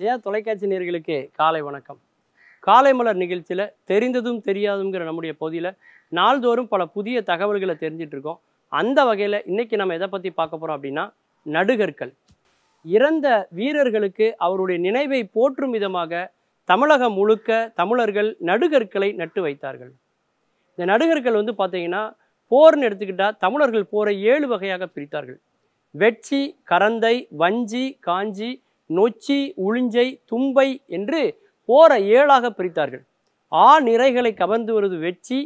ஜெயா தொலைக்காட்சி நேர்களுக்கு காலை வணக்கம் காலை மலர் நிகழ்ச்சியில் தெரிந்ததும் தெரியாதுங்கிற நம்முடைய பகுதியில் நாள்தோறும் பல புதிய தகவல்களை தெரிஞ்சிட்டு இருக்கோம் அந்த வகையில் இன்றைக்கி நம்ம எதை பற்றி பார்க்க போகிறோம் அப்படின்னா நடுகற்கள் இறந்த வீரர்களுக்கு அவருடைய நினைவை போற்றும் விதமாக தமிழகம் முழுக்க தமிழர்கள் நடுகற்களை நட்டு வைத்தார்கள் இந்த நடுகற்கள் வந்து பார்த்தீங்கன்னா போர்னு எடுத்துக்கிட்டால் தமிழர்கள் போரை ஏழு வகையாக பிரித்தார்கள் வெட்சி கரந்தை வஞ்சி காஞ்சி நொச்சி உளிஞ்சை தும்பை என்று போர ஏழாக பிரித்தார்கள் ஆ நிறைகளை கவர்ந்து வருவது வெற்றி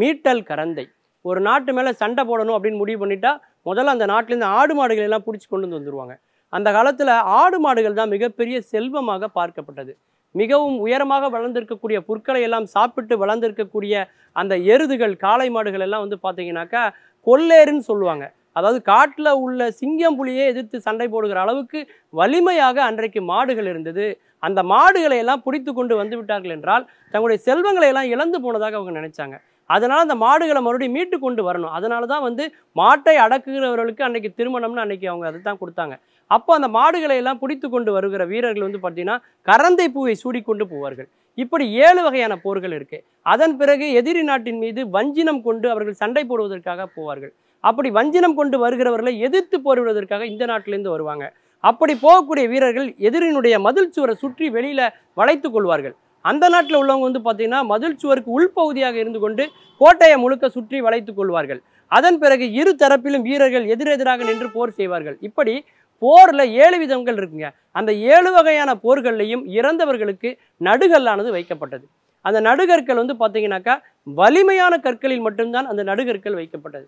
மீட்டல் கரந்தை ஒரு நாட்டு மேலே சண்டை போடணும் அப்படின்னு முடிவு பண்ணிட்டா முதல்ல அந்த நாட்டிலேருந்து ஆடு மாடுகள் எல்லாம் பிடிச்சி கொண்டு வந்து வந்துருவாங்க அந்த காலத்தில் ஆடு மாடுகள் தான் மிகப்பெரிய செல்வமாக பார்க்கப்பட்டது மிகவும் உயரமாக வளர்ந்திருக்கக்கூடிய புற்களை எல்லாம் சாப்பிட்டு வளர்ந்திருக்கக்கூடிய அந்த எருதுகள் காளை மாடுகள் எல்லாம் வந்து பார்த்தீங்கன்னாக்கா கொல்லேருன்னு சொல்லுவாங்க அதாவது காட்டில் உள்ள சிங்கம் புலியை எதிர்த்து சண்டை போடுகிற அளவுக்கு வலிமையாக அன்றைக்கு மாடுகள் இருந்தது அந்த மாடுகளை எல்லாம் பிடித்து கொண்டு வந்து விட்டார்கள் என்றால் தங்களுடைய செல்வங்களை எல்லாம் இழந்து போனதாக அவங்க நினைச்சாங்க அதனால் அந்த மாடுகளை மறுபடியும் மீட்டு கொண்டு வரணும் அதனால தான் வந்து மாட்டை அடக்குகிறவர்களுக்கு அன்னைக்கு திருமணம்னு அன்னைக்கு அவங்க அதை தான் கொடுத்தாங்க அப்போ அந்த மாடுகளை எல்லாம் பிடித்து கொண்டு வருகிற வீரர்கள் வந்து பார்த்தீங்கன்னா கரந்தை பூவை சூடிக்கொண்டு போவார்கள் இப்படி ஏழு வகையான போர்கள் இருக்குது அதன் பிறகு எதிரி நாட்டின் மீது வஞ்சினம் கொண்டு அவர்கள் சண்டை போடுவதற்காக போவார்கள் அப்படி வஞ்சனம் கொண்டு வருகிறவர்களை எதிர்த்து போரிடுவதற்காக இந்த நாட்டிலேருந்து வருவாங்க அப்படி போகக்கூடிய வீரர்கள் எதிரினுடைய மதில் சுவரை சுற்றி வெளியில் வளைத்து கொள்வார்கள் அந்த நாட்டில் உள்ளவங்க வந்து பார்த்தீங்கன்னா மதில் சுவருக்கு உள்பகுதியாக இருந்து கொண்டு கோட்டையை முழுக்க சுற்றி வளைத்து கொள்வார்கள் அதன் பிறகு இரு தரப்பிலும் வீரர்கள் எதிரெதிராக நின்று போர் செய்வார்கள் இப்படி போரில் ஏழு விதங்கள் இருக்குங்க அந்த ஏழு வகையான போர்கள்லையும் இறந்தவர்களுக்கு நடுகல்லானது வைக்கப்பட்டது அந்த நடுகற்கள் வந்து பார்த்தீங்கன்னாக்கா வலிமையான கற்களில் மட்டும்தான் அந்த நடுகற்கள் வைக்கப்பட்டது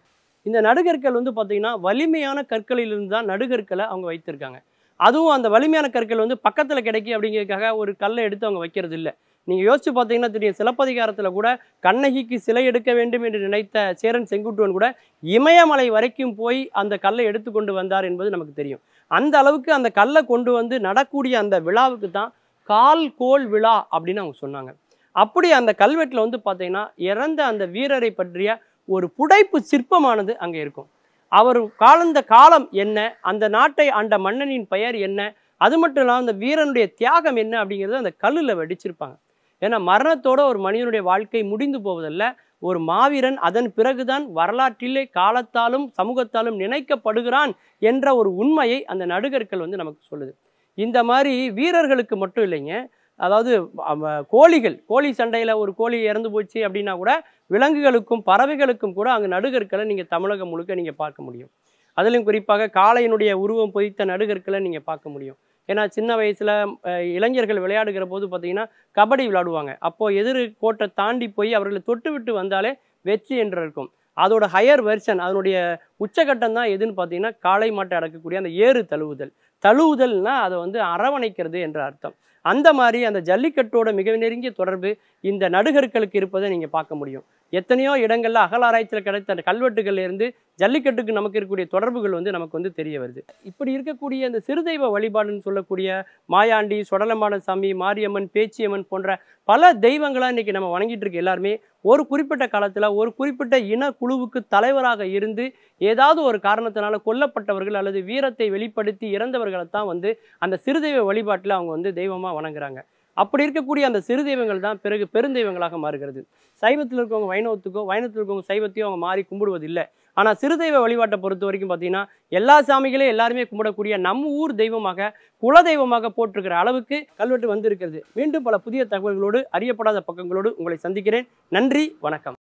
இந்த நடுகற்கள் வந்து பார்த்திங்கன்னா வலிமையான கற்களிலிருந்து தான் நடுகற்களை அவங்க வைத்திருக்காங்க அதுவும் அந்த வலிமையான கற்கள் வந்து பக்கத்தில் கிடைக்கும் அப்படிங்கிறதுக்காக ஒரு கல்லை எடுத்து அவங்க வைக்கிறது இல்லை நீங்கள் யோசிச்சு பார்த்தீங்கன்னா தெரியும் சிலப்பதிகாரத்தில் கூட கண்ணகிக்கு சிலை எடுக்க வேண்டும் என்று நினைத்த சேரன் செங்குட்டுவன் கூட இமயமலை வரைக்கும் போய் அந்த கல்லை எடுத்து கொண்டு வந்தார் என்பது நமக்கு தெரியும் அந்த அளவுக்கு அந்த கல்லை கொண்டு வந்து நடக்கூடிய அந்த விழாவுக்கு தான் கால் கோல் விழா அப்படின்னு அவங்க சொன்னாங்க அப்படி அந்த கல்வெட்டில் வந்து பார்த்தீங்கன்னா இறந்த அந்த வீரரை பற்றிய ஒரு புடைப்பு சிற்பமானது அங்கே இருக்கும் அவர் காலந்த காலம் என்ன அந்த நாட்டை ஆண்ட மன்னனின் பெயர் என்ன அது மட்டும் இல்லாமல் அந்த வீரனுடைய தியாகம் என்ன அப்படிங்கிறது அந்த கல்லில் வெடிச்சிருப்பாங்க ஏன்னா மரணத்தோட ஒரு மனிதனுடைய வாழ்க்கை முடிந்து போவதல்ல ஒரு மாவீரன் அதன் பிறகுதான் வரலாற்றிலே காலத்தாலும் சமூகத்தாலும் நினைக்கப்படுகிறான் என்ற ஒரு உண்மையை அந்த நடுகர்கள் வந்து நமக்கு சொல்லுது இந்த மாதிரி வீரர்களுக்கு மட்டும் இல்லைங்க அதாவது கோழிகள் கோழி சண்டையில் ஒரு கோழி இறந்து போச்சு அப்படின்னா கூட விலங்குகளுக்கும் பறவைகளுக்கும் கூட அங்கே நடுகற்களை நீங்கள் தமிழகம் முழுக்க நீங்கள் பார்க்க முடியும் அதிலும் குறிப்பாக காளையினுடைய உருவம் பொதித்த நடுகற்களை நீங்கள் பார்க்க முடியும் ஏன்னா சின்ன வயசில் இளைஞர்கள் விளையாடுகிற போது பார்த்தீங்கன்னா கபடி விளையாடுவாங்க அப்போது எதிர் கோட்டை தாண்டி போய் அவர்களை தொட்டு விட்டு வந்தாலே வெற்றி என்று இருக்கும் அதோட ஹையர் வெர்ஷன் அதனுடைய உச்சகட்டம் தான் எதுன்னு பார்த்தீங்கன்னா காளை மாட்டை அடக்கக்கூடிய அந்த ஏறு தழுவுதல் தழுவுதல்னால் அதை வந்து அரவணைக்கிறது என்ற அர்த்தம் அந்த மாதிரி அந்த ஜல்லிக்கட்டோட மிக நெருங்கிய தொடர்பு இந்த நடுகற்களுக்கு இருப்பதை நீங்கள் பார்க்க முடியும் எத்தனையோ இடங்களில் அகலாராய்ச்சியில் கிடைத்த அந்த கல்வெட்டுகள்லேருந்து ஜல்லிக்கட்டுக்கு நமக்கு இருக்கக்கூடிய தொடர்புகள் வந்து நமக்கு வந்து தெரிய வருது இப்படி இருக்கக்கூடிய இந்த சிறுதெய்வ வழிபாடுன்னு சொல்லக்கூடிய மாயாண்டி சொடலமான சாமி மாரியம்மன் பேச்சியம்மன் போன்ற பல தெய்வங்களாக இன்றைக்கி நம்ம வணங்கிட்டு இருக்க எல்லாருமே ஒரு குறிப்பிட்ட காலத்தில் ஒரு குறிப்பிட்ட இன குழுவுக்கு தலைவராக இருந்து ஏதாவது ஒரு காரணத்தினால கொல்லப்பட்டவர்கள் அல்லது வீரத்தை வெளிப்படுத்தி இறந்தவர்களைத்தான் தான் வந்து அந்த சிறுதெய்வ வழிபாட்டில் அவங்க வந்து தெய்வமாக வணங்குறாங்க அப்படி இருக்கக்கூடிய அந்த சிறு தெய்வங்கள் தான் பிறகு பெருந்தெய்வங்களாக மாறுகிறது சைவத்தில் இருக்கவங்க வைணவத்துக்கோ வைணத்தில் இருக்கவங்க சைவத்தையும் அவங்க மாறி கும்பிடுவதில்லை ஆனால் சிறு தெய்வ வழிபாட்டை பொறுத்த வரைக்கும் பார்த்தீங்கன்னா எல்லா சாமிகளையும் எல்லாருமே கும்பிடக்கூடிய நம்ம ஊர் தெய்வமாக குல தெய்வமாக போட்டிருக்கிற அளவுக்கு கல்வெட்டு வந்திருக்கிறது மீண்டும் பல புதிய தகவல்களோடு அறியப்படாத பக்கங்களோடு உங்களை சந்திக்கிறேன் நன்றி வணக்கம்